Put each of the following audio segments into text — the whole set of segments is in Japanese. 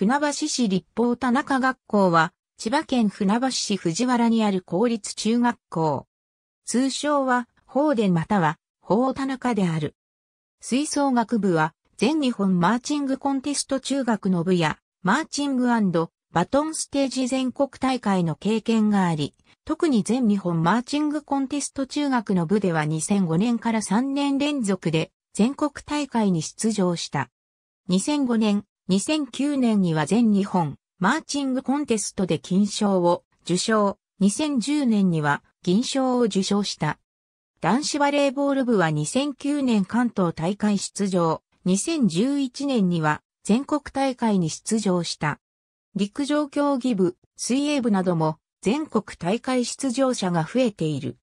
船橋市立法田中学校は、千葉県船橋市藤原にある公立中学校。通称は、法殿、または、法田中である。吹奏楽部は、全日本マーチングコンテスト中学の部や、マーチングバトンステージ全国大会の経験があり、特に全日本マーチングコンテスト中学の部では2005年から3年連続で全国大会に出場した。2005年、2009年には全日本マーチングコンテストで金賞を受賞、2010年には銀賞を受賞した。男子バレーボール部は2009年関東大会出場、2011年には全国大会に出場した。陸上競技部、水泳部なども全国大会出場者が増えている。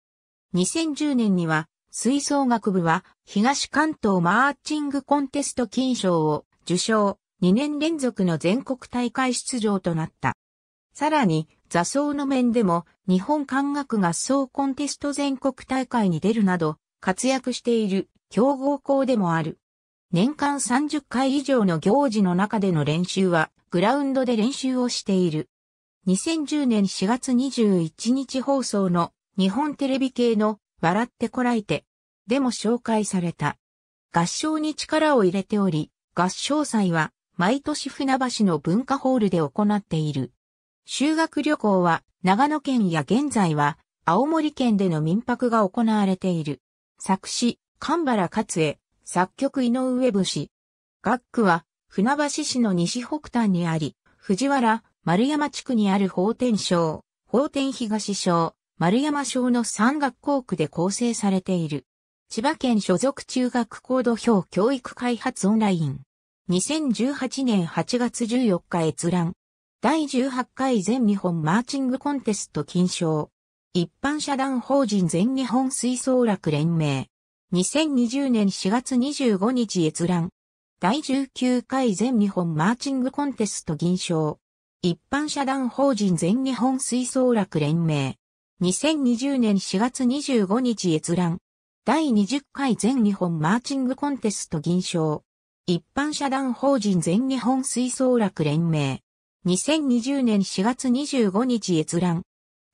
2010年には吹奏楽部は東関東マーチングコンテスト金賞を受賞、2年連続の全国大会出場となった。さらに、座奏の面でも日本管楽合奏コンテスト全国大会に出るなど活躍している強豪校でもある。年間30回以上の行事の中での練習はグラウンドで練習をしている。2010年4月21日放送の日本テレビ系の笑ってこらえてでも紹介された。合唱に力を入れており、合唱祭は毎年船橋の文化ホールで行っている。修学旅行は長野県や現在は青森県での民泊が行われている。作詞、神原勝恵、作曲井上節。学区は船橋市の西北端にあり、藤原、丸山地区にある法天省、法天東省、丸山省の三学校区で構成されている。千葉県所属中学校土俵教育開発オンライン。2018年8月14日閲覧。第18回全日本マーチングコンテスト金賞。一般社団法人全日本吹奏楽連盟。2020年4月25日閲覧。第19回全日本マーチングコンテスト銀賞。一般社団法人全日本吹奏楽連盟。2020年4月25日閲覧。第20回全日本マーチングコンテスト銀賞。一般社団法人全日本吹奏楽連盟。2020年4月25日閲覧。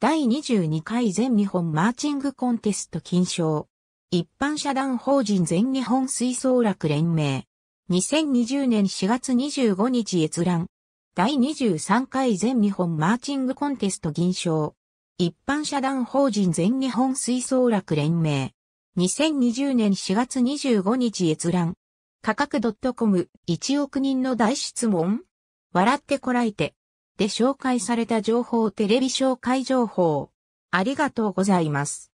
第22回全日本マーチングコンテスト金賞。一般社団法人全日本吹奏楽連盟。2020年4月25日閲覧。第23回全日本マーチングコンテスト銀賞。一般社団法人全日本吹奏楽連盟。2020年4月25日閲覧。価格 .com、1億人の大質問笑ってこらえて。で紹介された情報テレビ紹介情報。ありがとうございます。